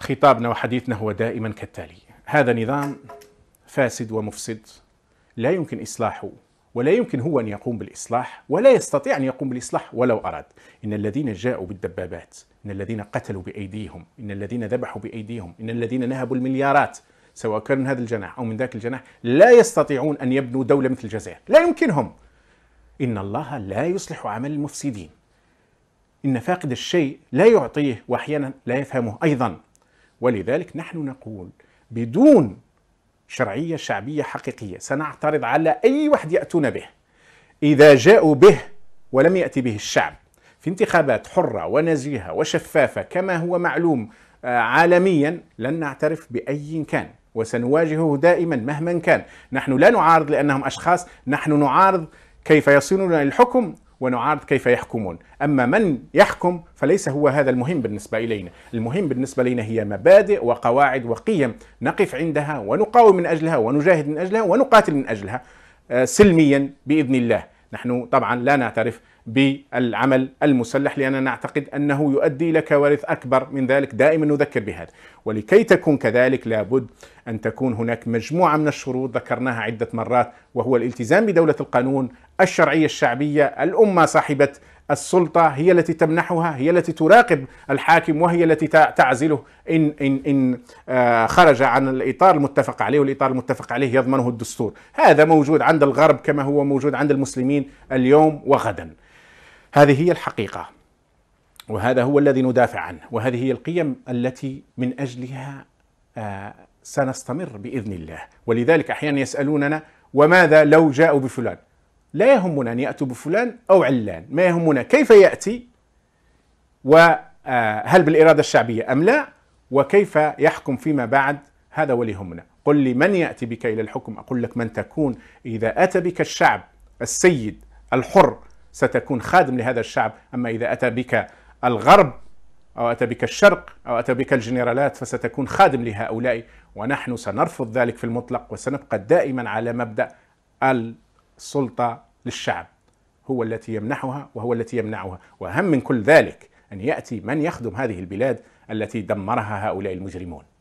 خطابنا وحديثنا هو دائما كالتالي هذا نظام فاسد ومفسد لا يمكن إصلاحه ولا يمكن هو أن يقوم بالإصلاح ولا يستطيع أن يقوم بالإصلاح ولو أراد إن الذين جاءوا بالدبابات إن الذين قتلوا بأيديهم إن الذين ذبحوا بأيديهم إن الذين نهبوا المليارات سواء كان من هذا الجناح أو من ذاك الجناح لا يستطيعون أن يبنوا دولة مثل الجزائر لا يمكنهم إن الله لا يصلح عمل المفسدين إن فاقد الشيء لا يعطيه وأحيانا لا يفهمه أيضا ولذلك نحن نقول بدون شرعية شعبية حقيقية سنعترض على أي واحد يأتون به إذا جاءوا به ولم يأتي به الشعب في انتخابات حرة ونزيهة وشفافة كما هو معلوم آه، عالميا لن نعترف بأي كان وسنواجهه دائما مهما كان نحن لا نعارض لأنهم أشخاص نحن نعارض كيف يصلون للحكم ونعارض كيف يحكمون أما من يحكم فليس هو هذا المهم بالنسبة إلينا المهم بالنسبة لنا هي مبادئ وقواعد وقيم نقف عندها ونقاوم من أجلها ونجاهد من أجلها ونقاتل من أجلها آه، سلميا بإذن الله نحن طبعا لا نعترف بالعمل المسلح لأننا نعتقد أنه يؤدي إلى كوارث أكبر من ذلك دائما نذكر بهذا ولكي تكون كذلك لابد أن تكون هناك مجموعة من الشروط ذكرناها عدة مرات وهو الالتزام بدولة القانون الشرعية الشعبية الأمة صاحبة السلطة هي التي تمنحها هي التي تراقب الحاكم وهي التي تعزله إن, إن, إن آه، خرج عن الإطار المتفق عليه والإطار المتفق عليه يضمنه الدستور هذا موجود عند الغرب كما هو موجود عند المسلمين اليوم وغدا هذه هي الحقيقة وهذا هو الذي ندافع عنه وهذه هي القيم التي من أجلها آه، سنستمر بإذن الله ولذلك أحيانا يسألوننا وماذا لو جاءوا بفلان لا يهمنا أن يأتوا بفلان أو علان ما يهمنا كيف يأتي وهل آه، بالإرادة الشعبية أم لا وكيف يحكم فيما بعد هذا ولي همنا قل لي من يأتي بك إلى الحكم أقول لك من تكون إذا أتى بك الشعب السيد الحر ستكون خادم لهذا الشعب أما إذا أتى بك الغرب أو أتى بك الشرق أو أتى بك الجنرالات فستكون خادم لهؤلاء ونحن سنرفض ذلك في المطلق وسنبقى دائما على مبدأ السلطة للشعب هو التي يمنحها وهو التي يمنعها واهم من كل ذلك ان ياتي من يخدم هذه البلاد التي دمرها هؤلاء المجرمون